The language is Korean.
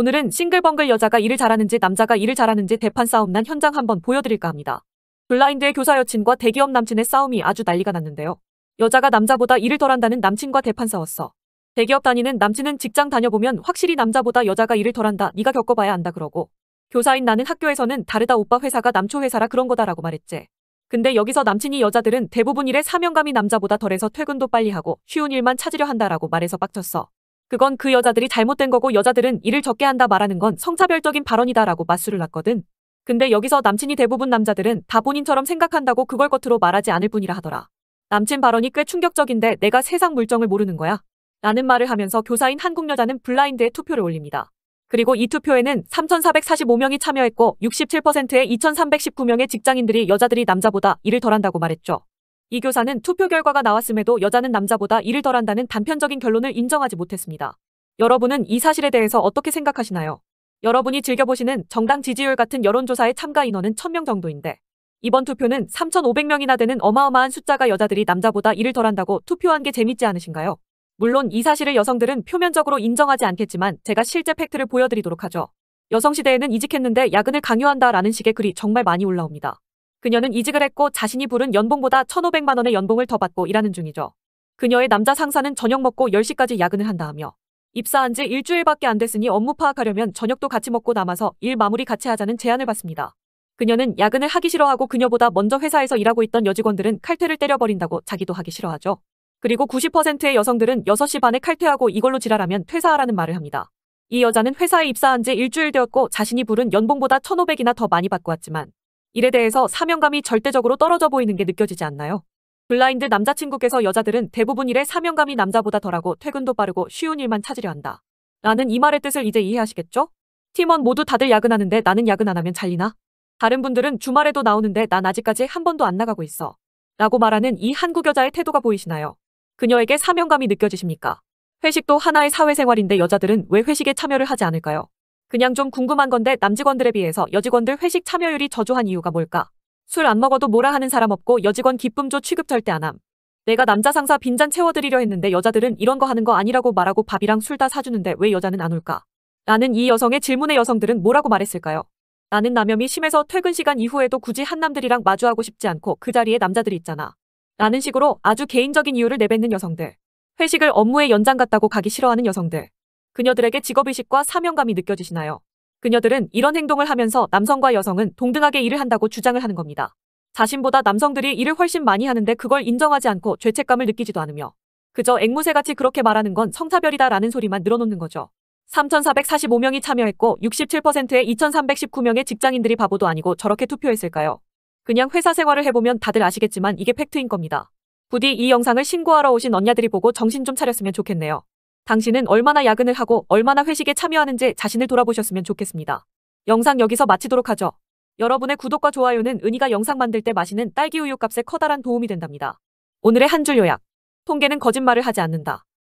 오늘은 싱글벙글 여자가 일을 잘하는지 남자가 일을 잘하는지 대판 싸움 난 현장 한번 보여드릴까 합니다. 블라인드의 교사 여친과 대기업 남친의 싸움이 아주 난리가 났는데요. 여자가 남자보다 일을 덜한다는 남친과 대판 싸웠어. 대기업 다니는 남친은 직장 다녀보면 확실히 남자보다 여자가 일을 덜한다 네가 겪어봐야 안다 그러고 교사인 나는 학교에서는 다르다 오빠 회사가 남초 회사라 그런 거다라고 말했지. 근데 여기서 남친이 여자들은 대부분 일에 사명감이 남자보다 덜해서 퇴근도 빨리 하고 쉬운 일만 찾으려 한다라고 말해서 빡쳤어. 그건 그 여자들이 잘못된 거고 여자들은 일을 적게 한다 말하는 건 성차별적인 발언이다라고 맞수를 놨거든. 근데 여기서 남친이 대부분 남자들은 다 본인처럼 생각한다고 그걸 겉으로 말하지 않을 뿐이라 하더라. 남친 발언이 꽤 충격적인데 내가 세상 물정을 모르는 거야? 라는 말을 하면서 교사인 한국 여자는 블라인드에 투표를 올립니다. 그리고 이 투표에는 3,445명이 참여했고 67%의 2,319명의 직장인들이 여자들이 남자보다 일을 덜한다고 말했죠. 이 교사는 투표 결과가 나왔음에도 여자는 남자보다 일을 덜한다는 단편적인 결론을 인정하지 못했습니다. 여러분은 이 사실에 대해서 어떻게 생각하시나요? 여러분이 즐겨보시는 정당 지지율 같은 여론조사의 참가 인원은 1000명 정도인데 이번 투표는 3,500명이나 되는 어마어마한 숫자가 여자들이 남자보다 일을 덜한다고 투표한 게 재밌지 않으신가요? 물론 이 사실을 여성들은 표면적으로 인정하지 않겠지만 제가 실제 팩트를 보여드리도록 하죠. 여성시대에는 이직했는데 야근을 강요한다라는 식의 글이 정말 많이 올라옵니다. 그녀는 이직을 했고 자신이 부른 연봉보다 1,500만 원의 연봉을 더 받고 일하는 중이죠. 그녀의 남자 상사는 저녁 먹고 10시까지 야근을 한다 하며 입사한 지 일주일밖에 안 됐으니 업무 파악하려면 저녁도 같이 먹고 남아서 일 마무리 같이 하자는 제안을 받습니다. 그녀는 야근을 하기 싫어하고 그녀보다 먼저 회사에서 일하고 있던 여직원들은 칼퇴를 때려버린다고 자기도 하기 싫어하죠. 그리고 90%의 여성들은 6시 반에 칼퇴하고 이걸로 지랄하면 퇴사하라는 말을 합니다. 이 여자는 회사에 입사한 지 일주일 되었고 자신이 부른 연봉보다 1,500이나 더 많이 받고 왔지만 일에 대해서 사명감이 절대적으로 떨어져 보이는 게 느껴지지 않나요? 블라인드 남자친구께서 여자들은 대부분 일에 사명감이 남자보다 덜하고 퇴근도 빠르고 쉬운 일만 찾으려 한다. 라는 이 말의 뜻을 이제 이해하시겠죠? 팀원 모두 다들 야근하는데 나는 야근 안 하면 잘리나? 다른 분들은 주말에도 나오는데 난 아직까지 한 번도 안 나가고 있어. 라고 말하는 이 한국 여자의 태도가 보이시나요? 그녀에게 사명감이 느껴지십니까? 회식도 하나의 사회생활인데 여자들은 왜 회식에 참여를 하지 않을까요? 그냥 좀 궁금한 건데 남직원들에 비해서 여직원들 회식 참여율이 저조한 이유가 뭘까? 술 안 먹어도 뭐라 하는 사람 없고 여직원 기쁨조 취급 절대 안 함. 내가 남자 상사 빈잔 채워드리려 했는데 여자들은 이런 거 하는 거 아니라고 말하고 밥이랑 술 다 사주는데 왜 여자는 안 올까? 라는이 여성의 질문에 여성들은 뭐라고 말했을까요? 나는 남염이 심해서 퇴근 시간 이후에도 굳이 한남들이랑 마주하고 싶지 않고 그 자리에 남자들이 있잖아. 라는 식으로 아주 개인적인 이유를 내뱉는 여성들. 회식을 업무의 연장 같다고 가기 싫어하는 여성들. 그녀들에게 직업의식과 사명감이 느껴지시나요? 그녀들은 이런 행동을 하면서 남성과 여성은 동등하게 일을 한다고 주장을 하는 겁니다. 자신보다 남성들이 일을 훨씬 많이 하는데 그걸 인정하지 않고 죄책감을 느끼지도 않으며 그저 앵무새같이 그렇게 말하는 건 성차별이다라는 소리만 늘어놓는 거죠. 3,445명이 참여했고 67%의 2,319명의 직장인들이 바보도 아니고 저렇게 투표했을까요? 그냥 회사 생활을 해보면 다들 아시겠지만 이게 팩트인 겁니다. 부디 이 영상을 신고하러 오신 언니들이 보고 정신 좀 차렸으면 좋겠네요. 당신은 얼마나 야근을 하고 얼마나 회식에 참여하는지 자신을 돌아보셨으면 좋겠습니다. 영상 여기서 마치도록 하죠. 여러분의 구독과 좋아요는 은희가 영상 만들 때 마시는 딸기 우유 값에 커다란 도움이 된답니다. 오늘의 한 줄 요약. 통계는 거짓말을 하지 않는다.